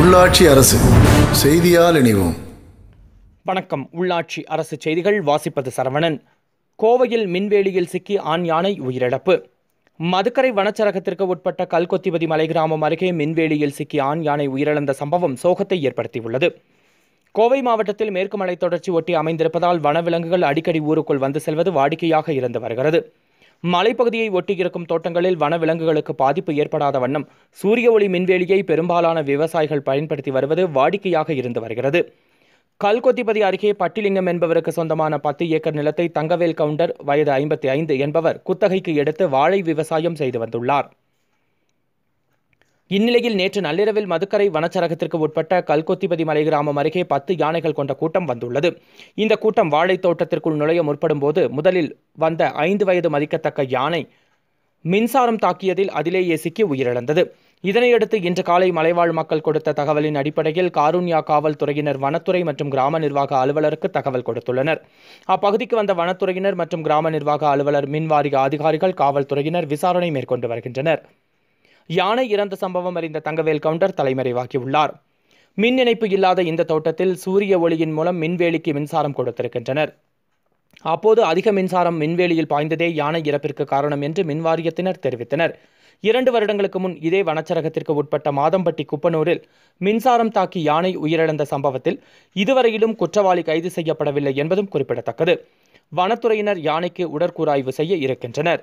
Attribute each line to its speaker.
Speaker 1: உள்ளாட்சி அரசு செய்தியால் இணைவோம்
Speaker 2: வணக்கம் உள்ளாட்சி அரசு செய்திகள் வாசிப்பது சரவணன் கோவையில் மின்வேலியில் சிக்கி ஆண் யானை உயிரிழப்பு மதுக்கரை வனச்சரகத்திற்கு உட்பட்ட கல்கொத்திபதி மலை கிராமம் அருகே மின்வேலியில் சிக்கி ஆண் யானை உயிரிழந்த சம்பவம் சோகத்தை ஏற்படுத்தியுள்ளது கோவை மாவட்டத்தில் மேற்கு மலை தொடர்ச்சி ஒட்டி அமைந்திருப்பதால் வனவிலங்குகள் அடிக்கடி ஊருக்குள் வந்து செல்வது வாடிக்கையாக இருந்து வருகிறது மலைப்பகுதியை ஒட்டியிருக்கும் தோட்டங்களில் வனவிலங்குகளுக்கு பாதிப்பு ஏற்படாத வண்ணம் சூரிய ஒளி மின்வேலியை பெரும்பாலான விவசாயிகள் பயன்படுத்தி வருவது வாடிக்கையாக இருந்து வருகிறது கல்கொத்திப்பதி அருகே பட்டிலிங்கம் என்பவருக்கு சொந்தமான பத்து ஏக்கர் நிலத்தை தங்கவேல் கவுண்டர் வயது ஐம்பத்தி ஐந்து என்பவர் குத்தகைக்கு எடுத்து வாழை விவசாயம் செய்து வந்துள்ளார் இந்நிலையில் நேற்று நள்ளிரவில் மதுக்கரை வனச்சரகத்திற்கு உட்பட்ட கல்கொத்திபதி மலை கிராமம் அருகே பத்து யானைகள் கொண்ட கூட்டம் வந்துள்ளது இந்த கூட்டம் வாழைத் தோட்டத்திற்குள் நுழைய முற்படும் போது முதலில் வந்த ஐந்து வயது மதிக்கத்தக்க யானை மின்சாரம் தாக்கியதில் அதிலேயே சிக்கி உயிரிழந்தது இதனையடுத்து இன்று காலை மலைவாழ் மக்கள் கொடுத்த தகவலின் அடிப்படையில் காரூன்யா காவல்துறையினர் வனத்துறை மற்றும் கிராம நிர்வாக அலுவலருக்கு தகவல் கொடுத்துள்ளனர் அப்பகுதிக்கு வந்த வனத்துறையினர் மற்றும் கிராம நிர்வாக அலுவலர் மின்வாரிய அதிகாரிகள் காவல்துறையினர் விசாரணை மேற்கொண்டு வருகின்றனர் யானை இறந்த சம்பவம் அறிந்த தங்கவேல் கவுண்டர் தலைமறைவாக்கியுள்ளார் மின் இணைப்பு இல்லாத இந்த தோட்டத்தில் சூரிய ஒளியின் மூலம் மின்வேலிக்கு மின்சாரம் கொடுத்திருக்கின்றனர் அப்போது அதிக மின்சாரம் மின்வேலியில் பாய்ந்ததே யானை இறப்பிற்கு காரணம் என்று மின்வாரியத்தினர் தெரிவித்தனர் இரண்டு வருடங்களுக்கு முன் இதே வனச்சரகத்திற்கு உட்பட்ட மாதம்பட்டி குப்பனூரில் மின்சாரம் தாக்கி யானை உயிரிழந்த சம்பவத்தில் இதுவரையிலும் குற்றவாளி கைது செய்யப்படவில்லை என்பதும் குறிப்பிடத்தக்கது வனத்துறையினர் யானைக்கு உடற்கூராய்வு செய்ய இருக்கின்றனர்